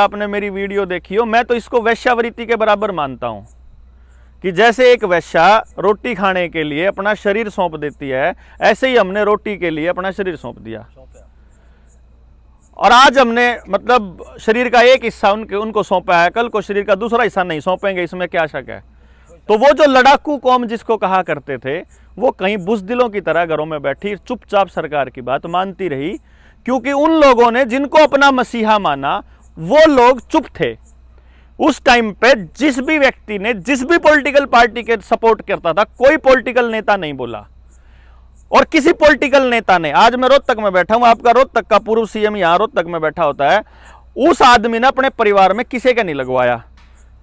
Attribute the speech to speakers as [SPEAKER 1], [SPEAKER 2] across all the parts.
[SPEAKER 1] आपने मेरी वीडियो देखी हो मैं तो इसको वैश्यावृत्ति के बराबर मानता हूं कि जैसे एक वैश्या रोटी खाने के लिए अपना शरीर सौंप देती है ऐसे ही हमने रोटी के लिए अपना शरीर सौंप दिया और आज हमने मतलब शरीर का एक हिस्सा उनके उनको सौंपा है कल को शरीर का दूसरा हिस्सा नहीं सौंपेंगे इसमें क्या शक है तो वो जो लड़ाकू कौम जिसको कहा करते थे वो कहीं बुजदिलों की तरह घरों में बैठी चुपचाप सरकार की बात मानती रही क्योंकि उन लोगों ने जिनको अपना मसीहा माना वो लोग चुप थे उस टाइम पे जिस भी व्यक्ति ने जिस भी पॉलिटिकल पार्टी के सपोर्ट करता था कोई पॉलिटिकल नेता नहीं बोला और किसी पॉलिटिकल नेता ने आज मैं रोहतक में बैठा हूं आपका रोहतक का पूर्व सीएम यहां रोहतक में बैठा होता है उस आदमी ने अपने परिवार में किसी का नहीं लगवाया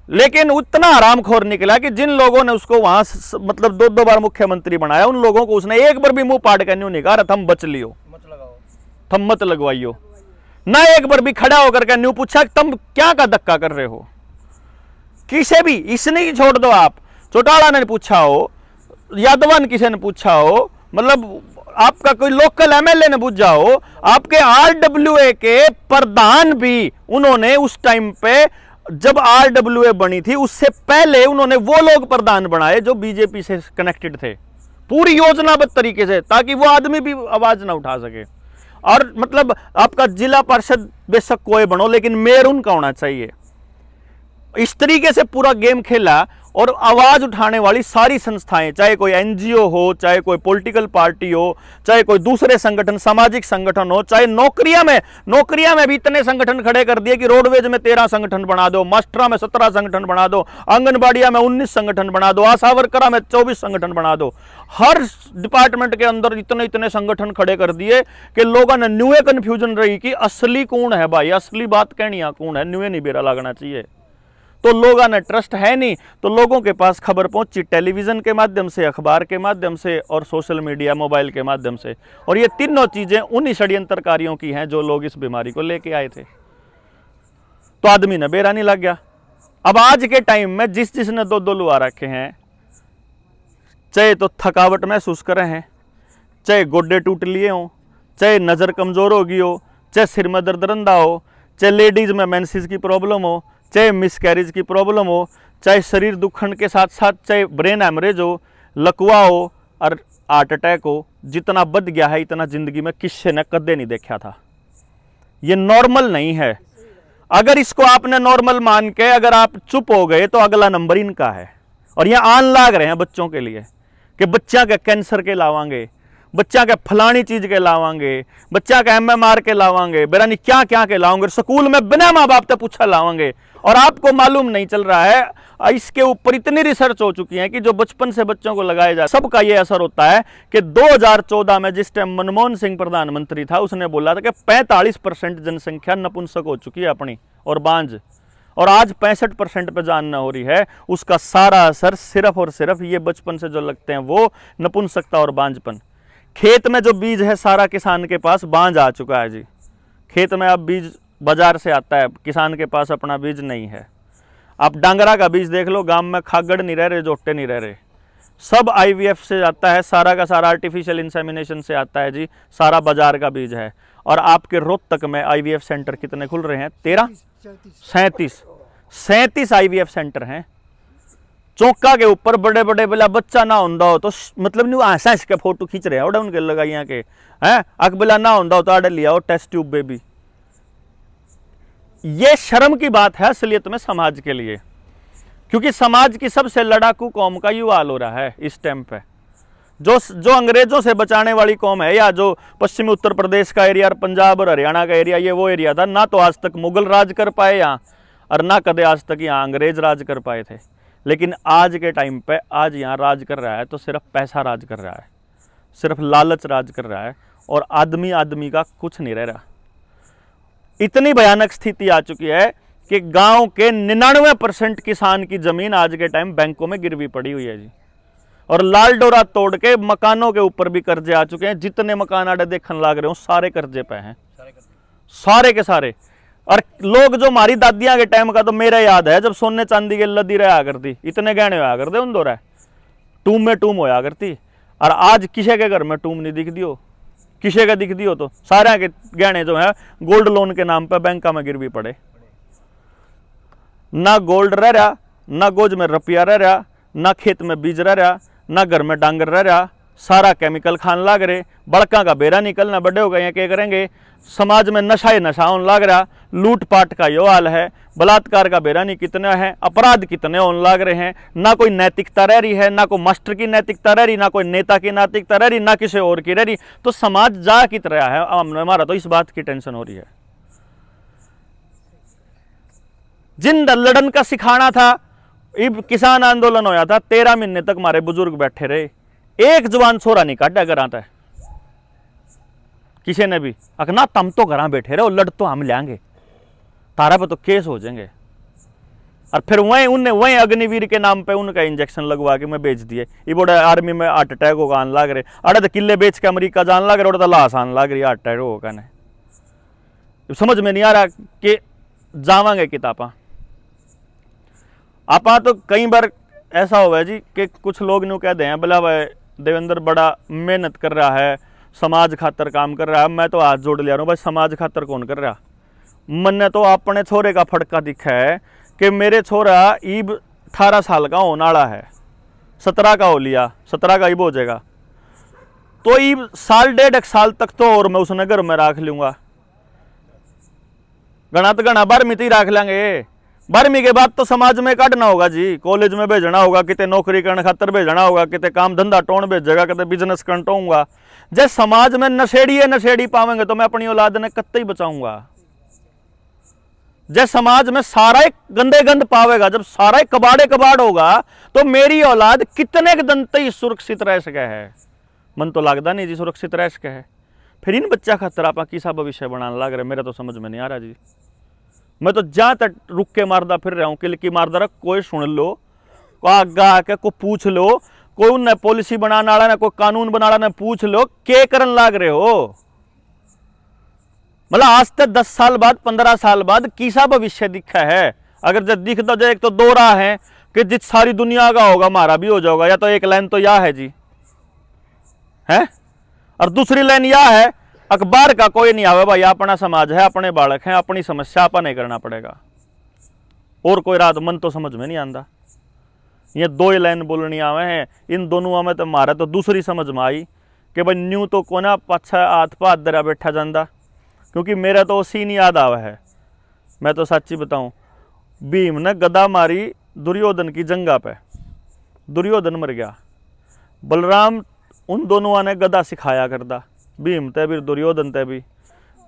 [SPEAKER 1] लेकिन उतना आरामखोर निकला कि जिन लोगों ने उसको वहां स, मतलब दो दो बार मुख्यमंत्री बनाया उन लोगों को उसने एक बार भी मुंह पाट कर नहीं कहा थम बच लियो थम्मत लगवाइयो ना एक बार भी खड़ा होकर के न्यू पूछा तुम क्या का धक्का कर रहे हो किसे भी इसने ही छोड़ दो आप चौटाला ने पूछा हो यादवान किसी ने पूछा हो मतलब आपका कोई लोकल एमएलए ने पूछा हो आपके आरडब्ल्यूए के प्रधान भी उन्होंने उस टाइम पे जब आरडब्ल्यूए बनी थी उससे पहले उन्होंने वो लोग प्रधान बनाए जो बीजेपी से कनेक्टेड थे पूरी योजनाबद्ध तरीके से ताकि वो आदमी भी आवाज ना उठा सके और मतलब आपका जिला पार्षद बेशक कोई बनो लेकिन मेयर उनका होना चाहिए इस तरीके से पूरा गेम खेला और आवाज़ उठाने वाली सारी संस्थाएं चाहे कोई एनजीओ हो चाहे कोई पॉलिटिकल पार्टी हो चाहे कोई दूसरे संगठन सामाजिक संगठन हो चाहे नौकरियां में नौकरियां में भी इतने संगठन खड़े कर दिए कि रोडवेज में तेरह संगठन बना दो मास्टरा में सत्रह संगठन बना दो आंगनबाड़िया में उन्नीस संगठन बना दो आशावरकरा में चौबीस संगठन बना दो हर डिपार्टमेंट के अंदर इतने इतने संगठन खड़े कर दिए कि लोगों ने न्यूए कन्फ्यूजन रही कि असली कौन है भाई असली बात कहनी कौन है न्यूए नहीं बेरा लगना चाहिए तो लोगाना ट्रस्ट है नहीं तो लोगों के पास खबर पहुंची टेलीविज़न के माध्यम से अखबार के माध्यम से और सोशल मीडिया मोबाइल के माध्यम से और ये तीनों चीज़ें उन्हीं षड्यंत्रकारियों की हैं जो लोग इस बीमारी को लेके आए थे तो आदमी ने बेरानी लग गया अब आज के टाइम में जिस जिसने दो दो लुआ रखे हैं चाहे तो थकावट महसूस रहे हैं चाहे गोड्डे टूट लिए हों चाहे नज़र कमज़ोर होगी हो चाहे सिर में दर्द रंदा हो चाहे लेडीज़ में मैंसिस की प्रॉब्लम हो चाहे मिसकैरेज की प्रॉब्लम हो चाहे शरीर दुखन के साथ साथ चाहे ब्रेन एमरेज हो लकवा हो और हार्ट अटैक हो जितना बद गया है इतना ज़िंदगी में किस्से ने कदे नहीं देखा था ये नॉर्मल नहीं है अगर इसको आपने नॉर्मल मान के अगर आप चुप हो गए तो अगला नंबर इनका है और यह आन लाग रहे हैं बच्चों के लिए कि बच्चा के कैंसर के लावांगे बच्चा के फलानी चीज़ के लावांगे बच्चा के एमएमआर के लावांगे बेरानी क्या क्या के लाओगे स्कूल में बिना माँ बाप तो पूछा लावांगे और आपको मालूम नहीं चल रहा है इसके ऊपर इतनी रिसर्च हो चुकी है कि जो बचपन से बच्चों को लगाया जाए सबका यह असर होता है कि 2014 में जिस टाइम मनमोहन सिंह प्रधानमंत्री था उसने बोला था कि 45 परसेंट जनसंख्या नपुंसक हो चुकी है अपनी और बांझ और आज पैंसठ परसेंट पर जान न हो रही है उसका सारा असर सिर्फ और सिर्फ ये बचपन से जो लगते हैं वो नपुंसकता और बांझपन खेत में जो बीज है सारा किसान के पास बांझ आ चुका है जी खेत में आप बीज बाज़ार से आता है किसान के पास अपना बीज नहीं है आप डांगरा का बीज देख लो गांव में खागड़ नहीं रह रहे जोटे नहीं रह रहे सब आईवीएफ से आता है सारा का सारा आर्टिफिशियल इंसेमिनेशन से आता है जी सारा बाजार का बीज है और आपके रोहतक में आईवीएफ सेंटर कितने खुल रहे हैं तेरह सैंतीस सैंतीस आई सेंटर हैं चौका के ऊपर बड़े बड़े बोला बच्चा ना होंदा हो तो मतलब नहीं ऐसा इसके के फोटो खींच रहे हैं उनके लगाइया के हैं अक बोला ना होंदा हो तो आड़े लिया हो टेस्ट ट्यूब बेबी ये शर्म की बात है असलियत में समाज के लिए क्योंकि समाज की सबसे लड़ाकू कौम का युवा हो रहा है इस टाइम पे जो जो अंग्रेजों से बचाने वाली कौम है या जो पश्चिमी उत्तर प्रदेश का एरिया और पंजाब और हरियाणा का एरिया ये वो एरिया था ना तो आज तक मुगल राज कर पाए यहाँ और ना कदे आज तक यहाँ अंग्रेज राज कर पाए थे लेकिन आज के टाइम पे आज यहाँ राज कर रहा है तो सिर्फ पैसा राज कर रहा है सिर्फ लालच राज कर रहा है और आदमी आदमी का कुछ नहीं रह रहा इतनी भयानक स्थिति आ चुकी है कि गांव के निन्यानवे परसेंट किसान की ज़मीन आज के टाइम बैंकों में गिरवी पड़ी हुई है जी और लाल डोरा तोड़ के मकानों के ऊपर भी कर्जे आ चुके हैं जितने मकान आड़े देखने लाग रहे हो सारे कर्जे पे हैं सारे के सारे और लोग जो हमारी दादियां के टाइम का तो मेरा याद है जब सोने चांदी के लदी रहा करती इतने गहने होया करते उन दो टूम में टूम होया करती और आज किसी के घर में टूम नहीं दिख दियो किसी का दिखती हो तो सारे के गहने जो है गोल्ड लोन के नाम पर बैंक में गिर भी पड़े ना गोल्ड रह रहा ना गोज में रुपया रह रहा ना खेत में बीज रह रहा ना घर में डांगर रह रहा सारा केमिकल खान लाग रहे बड़का का बेरा निकलना बड़े हो गए क्या करेंगे समाज में नशा ही नशा होने लग रहा लूटपाट का यो हाल है बलात्कार का बेरा नहीं कितना है अपराध कितने होने लग रहे हैं ना कोई नैतिकता रह रही है ना कोई मास्टर की नैतिकता रह रही ना कोई नेता की नैतिकता रह रही ना किसी और की रह रही तो समाज जा कित रहा है हमारा तो इस बात की टेंशन हो रही है जिन लड़न का सिखाना था इब किसान आंदोलन होया था तेरह महीने तक हमारे बुजुर्ग बैठे रहे एक जवान सोरा नहीं काटा घर आता किसी ने भी अखना तम तो घर बैठे रहो लड़ तो हम लेंगे तारा पे तो केस हो जाएंगे और फिर वहीं उनने वहीं अग्निवीर के नाम पे उनका इंजेक्शन लगवा के मैं बेच दिए ये बोले आर्मी में हार्ट अटैक होगा आने लाग रहे अरे तो किले बेच के अमेरिका जान लाग रहे और तो लाश आन लाग रही हार्ट अटैक होगा ने समझ में नहीं आ रहा कि जावांगे किताबा आप तो कई बार ऐसा हो जी कि कुछ लोग नु कह दें बोला भाई देवेंद्र बड़ा मेहनत कर रहा है समाज खातर काम कर रहा है मैं तो हाथ जोड़ लिया रहा हूँ भाई समाज खातर कौन कर रहा मन ने तो अपने छोरे का फटका दिखा है कि मेरे छोरा ईब अठारह साल का होने है सत्रह का हो लिया सत्रह का ईब हो जाएगा तो ईब साल डेढ़ एक साल तक तो और मैं उस नगर में राख लूँगा गणा तो गणा बार मिति राख लेंगे बारहवीं के बाद तो समाज में काटना होगा जी कॉलेज में भेजना होगा कितने नौकरी करने खातर भेजना होगा कितने काम धंधा टोन भेजेगा कितने बिजनेस कंटोऊंगा जब समाज में नशेड़ी है नशेड़ी पावेंगे तो मैं अपनी औलाद ने कत्ते ही बचाऊंगा जब समाज में सारा एक गंदे गंद पावेगा जब सारा एक कबाड़े कबाड़ होगा तो मेरी औलाद कितने दंते ही सुरक्षित रह सके है मन तो लगता नहीं जी सुरक्षित रह सके है फिर इन बच्चा खातर आप किसा भविष्य बनाने लग रहे मेरा तो समझ में नहीं आ रहा जी मैं तो जहाँ तक रुक के मारदा फिर रहा हूँ किलकी मारदा रहा कोई सुन लो को आगा आके को पूछ लो कोई उन पॉलिसी बनाने वाला ना कोई कानून रहा ना पूछ लो के करन लाग रहे हो मतलब आज तक दस साल बाद पंद्रह साल बाद किसा भविष्य दिखा है अगर जब दिख तो एक तो दो राह है कि जिस सारी दुनिया का होगा हमारा भी हो जाओगा या तो एक लाइन तो यह है जी है और दूसरी लाइन यह है अखबार का कोई नहीं आवे भाई अपना समाज है अपने बालक हैं अपनी समस्या आपा नहीं करना पड़ेगा और कोई रात मन तो समझ में नहीं आता ये दो ही लाइन बोलनी आवे हैं इन दोनों में तो मारा तो दूसरी समझ में आई कि भाई न्यू तो कोना पाछा हाथ पा दरा बैठा जाता क्योंकि मेरा तो उसी नहीं याद आवा है मैं तो सच्ची बताऊँ भीम ने गदा मारी दुर्योधन की जंगा पे दुर्योधन मर गया बलराम उन दोनों ने गदा सिखाया करता भीमते भी दुर्योधनते भी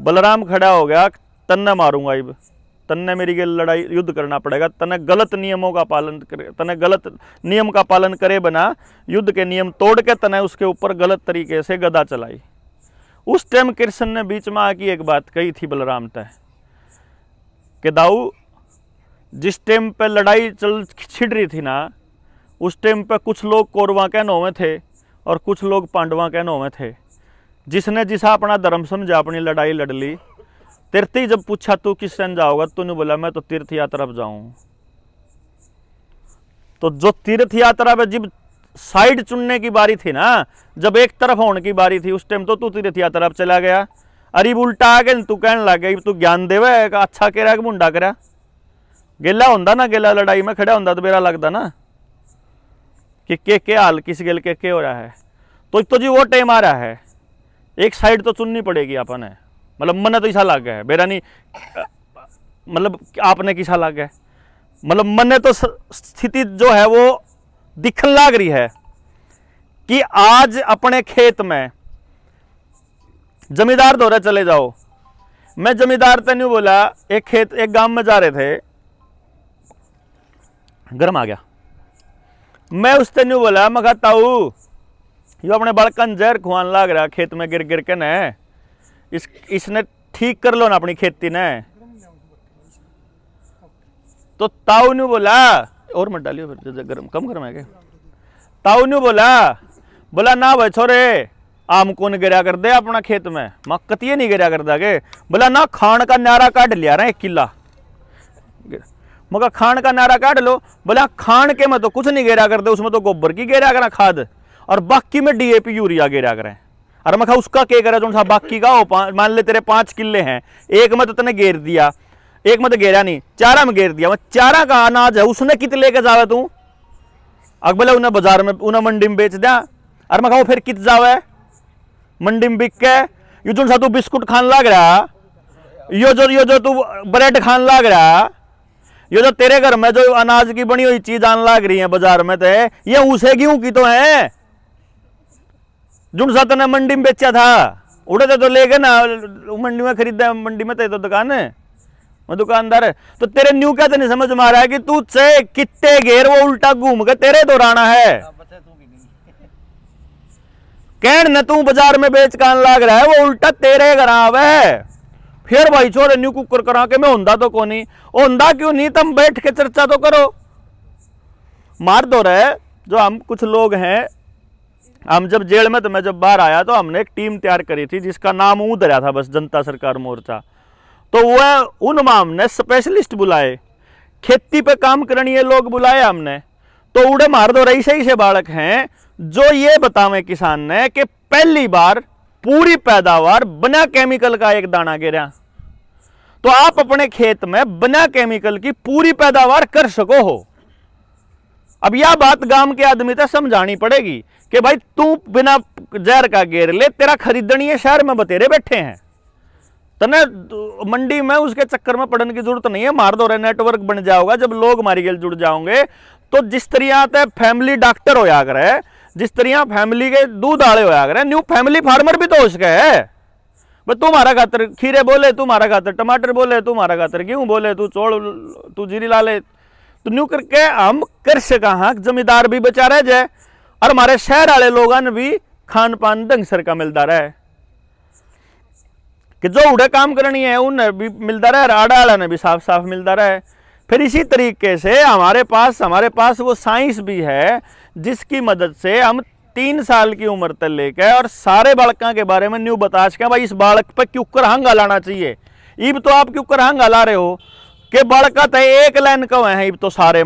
[SPEAKER 1] बलराम खड़ा हो गया तन्ने मारूंगा इब तन्ने मेरी के लड़ाई युद्ध करना पड़ेगा तने गलत नियमों का पालन करे तने गलत नियम का पालन करे बना युद्ध के नियम तोड़ के तने उसके ऊपर गलत तरीके से गदा चलाई उस टाइम कृष्ण ने बीच में आके एक बात कही थी बलराम तय कि दाऊ जिस टाइम पे लड़ाई चल छिड़ रही थी ना उस टाइम पे कुछ लोग कौरवा के नौवे थे और कुछ लोग पांडवा के नौवे थे जिसने जिसा अपना धर्म समझा अपनी लड़ाई लड़ ली तीर्थी जब पूछा तू किस टाइम जाओगा तूने बोला मैं तो तीर्थ यात्रा पर जाऊं तो जो तीर्थ यात्रा पर जब साइड चुनने की बारी थी ना जब एक तरफ होने की बारी थी उस टाइम तो तू तीर्थ यात्रा पर चला गया अरे उल्टा आ गया तू कहने लग गया तू ज्ञान देवे अच्छा कह रहा कि मुंडा कर गेला हों ना गेला लड़ाई में खड़ा हों तो मेरा लगता ना कि के के हाल किस गेल के के हो रहा है तो, तो जी वो टाइम आ रहा है एक साइड तो चुननी पड़ेगी अपन है मतलब मन तो ऐसा लागे है बेरा नहीं मतलब आपने किसा लागे है मतलब मन तो स्थिति जो है वो दिखन लाग रही है कि आज अपने खेत में जमींदार दौरे चले जाओ मैं जमींदार तो नहीं बोला एक खेत एक गांव में जा रहे थे गर्म आ गया मैं उससे नहीं बोला मैं ताऊ यो अपने बालकन जहर खुआन लाग रहा खेत में गिर गिर के न इस इसने ठीक कर लो ना अपनी खेती ने तो ताऊ ने बोला और मत डालियो फिर गर्म कम गर्म है क्या ताऊ ने बोला बोला ना भाई छोरे आम कौन गिरा कर दे अपना खेत में माँ कतिये नहीं गिरा कर दागे बोला ना खान का नारा काट लिया रहा एक किला मगर खान का नारा काट लो बोला खान के में तो कुछ नहीं गिरा कर दे उसमें तो गोबर की गिरा करा खाद और बाकी में डीएपी यूरिया गिरा करें अरे मैं उसका क्या करे जो बाकी का हो मान ले तेरे पांच किले हैं एक में तो तने घेर दिया एक में तो घेरा नहीं चारा में घेर दिया चारा का अनाज है उसने कित लेके जावे तू अकबले उन्हें बाजार में उन्हें मंडी में बेच दिया अरे मैं वो फिर कित जावे मंडी में बिक के यो जो सा तू बिस्कुट खान लग रहा यो जो यो जो तू ब्रेड खान लग रहा यो जो तेरे घर में जो अनाज की बनी हुई चीज आन लाग रही है बाजार में तो ये उसे क्यों की तो है जुन सा ने मंडी में बेचा था उड़े थे तो ले गए ना मंडी में खरीदा मंडी में तो दुकान है मैं दुकानदार तो तेरे न्यू क्या नहीं समझ में आ रहा है कि तू से कितने घेर वो उल्टा घूम के तेरे दोहराना तो है कह न तू बाजार में बेच कान लाग रहा है वो उल्टा तेरे घर आवे फिर भाई छोरे न्यू कुकर करा के मैं होंदा तो कौन नहीं होंदा क्यों नहीं तुम बैठ के चर्चा तो करो मार दो रहे जो हम कुछ लोग हैं हम जब जेल में तो मैं जब बाहर आया तो हमने एक टीम तैयार करी थी जिसका नाम ऊ धरा था बस जनता सरकार मोर्चा तो वह उन माम ने स्पेशलिस्ट बुलाए खेती पे काम करनी है लोग बुलाए हमने तो उड़े मार दो रही सही से बालक हैं जो ये बतावे किसान ने कि पहली बार पूरी पैदावार बिना केमिकल का एक दाना गिरा तो आप अपने खेत में बिना केमिकल की पूरी पैदावार कर सको हो अब यह बात गांव के आदमी तक समझानी पड़ेगी कि भाई तू बिना जहर का गेर ले तेरा खरीदनी है शहर में बतेरे बैठे हैं तने मंडी में उसके चक्कर में पड़ने की जरूरत नहीं है मार दो नेटवर्क बन जाओगा जब लोग मारी गेल जुड़ जाओगे तो जिस तरिया ते फैमिली डॉक्टर होया करे जिस तरिया फैमिली के दूध आड़े होया करे न्यू फैमिली फार्मर भी तो हो सके है भाई मारा खातर खीरे बोले तू मारा खातर टमाटर बोले तू मारा खातर गेहूँ बोले तू चोल तू जीरी ला ले तो न्यू करके हम कृषक हाँ जमींदार भी बचा रह जाए और हमारे शहर वाले लोग भी खान पान ढंग सर का मिलता रहे कि जो उड़े काम करनी है उन भी मिलता रहे आड़ा वाला ने भी साफ साफ मिलता रहे फिर इसी तरीके से हमारे पास हमारे पास वो साइंस भी है जिसकी मदद से हम तीन साल की उम्र तक लेकर और सारे बालका के बारे में न्यू बता सके भाई इस बालक पर क्यूकर हंगा लाना चाहिए ईब तो आप क्यों हंगा ला रहे हो के बड़कत है एक लाइन कौए हैं तो सारे